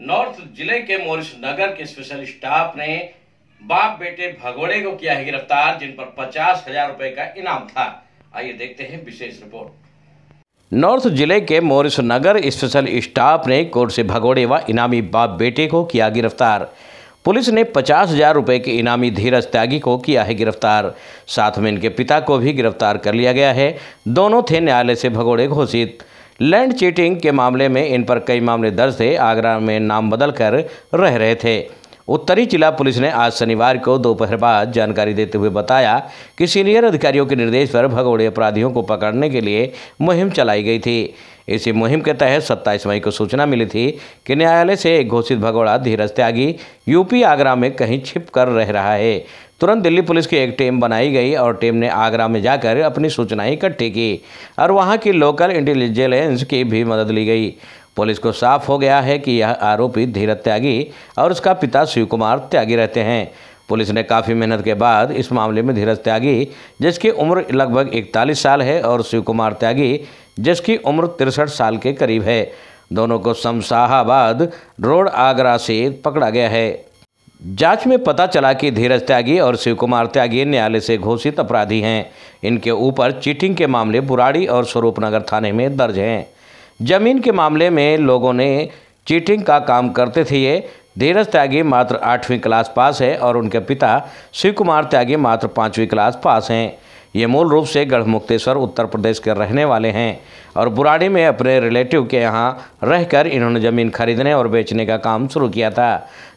north जिले के मोरिस नगर के स्पेशल स्टाफ ने बाप बेटे भगोड़े को किया है गिरफ्तार जिन पर पचास हजार रुपए का इनाम था आइए देखते हैं विशेष रिपोर्ट नॉर्थ जिले के मोरिस नगर स्पेशल स्टाफ ने कोर्ट से भगोड़े व इनामी बाप बेटे को किया गिरफ्तार पुलिस ने पचास हजार रुपये के इनामी धीरज त्यागी को किया है गिरफ्तार साथ में इनके पिता को भी गिरफ्तार कर लिया गया है दोनों थे न्यायालय से भगोड़े घोषित लैंड चीटिंग के मामले में इन पर कई मामले दर्ज थे आगरा में नाम बदल कर रह रहे थे उत्तरी जिला पुलिस ने आज शनिवार को दोपहर बाद जानकारी देते हुए बताया कि सीनियर अधिकारियों के निर्देश पर भगोड़े अपराधियों को पकड़ने के लिए मुहिम चलाई गई थी इसी मुहिम के तहत 27 मई को सूचना मिली थी कि न्यायालय से एक घोषित भगोड़ा धीरज त्यागी यूपी आगरा में कहीं छिप कर रह रहा है तुरंत दिल्ली पुलिस की एक टीम बनाई गई और टीम ने आगरा में जाकर अपनी सूचनाएं इकट्ठी की और वहां की लोकल इंटेलिजेंस की भी मदद ली गई पुलिस को साफ हो गया है कि यह आरोपी धीरज त्यागी और उसका पिता शिव कुमार त्यागी रहते हैं पुलिस ने काफ़ी मेहनत के बाद इस मामले में धीरज त्यागी जिसकी उम्र लगभग 41 साल है और शिव कुमार त्यागी जिसकी उम्र तिरसठ साल के करीब है दोनों को शमशाहाबाद रोड आगरा से पकड़ा गया है जांच में पता चला कि धीरज त्यागी और शिव कुमार त्यागी न्यायालय से घोषित अपराधी हैं इनके ऊपर चीटिंग के मामले बुराड़ी और स्वरूपनगर थाने में दर्ज हैं जमीन के मामले में लोगों ने चीटिंग का काम करते थे ये धीरज त्यागी मात्र आठवीं क्लास पास है और उनके पिता शिव कुमार त्यागी मात्र पाँचवीं क्लास पास हैं ये मूल रूप से गढ़मुक्तेश्वर उत्तर प्रदेश के रहने वाले हैं और बुराड़ी में अपने रिलेटिव के यहाँ रहकर इन्होंने ज़मीन खरीदने और बेचने का काम शुरू किया था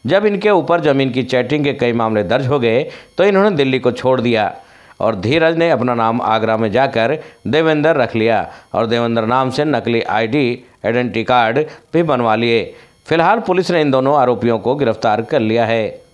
जब इनके ऊपर ज़मीन की चैटिंग के कई मामले दर्ज हो गए तो इन्होंने दिल्ली को छोड़ दिया और धीरज ने अपना नाम आगरा में जाकर देवेंद्र रख लिया और देवेंद्र नाम से नकली आईडी आइडेंटिटी कार्ड भी बनवा लिए फिलहाल पुलिस ने इन दोनों आरोपियों को गिरफ्तार कर लिया है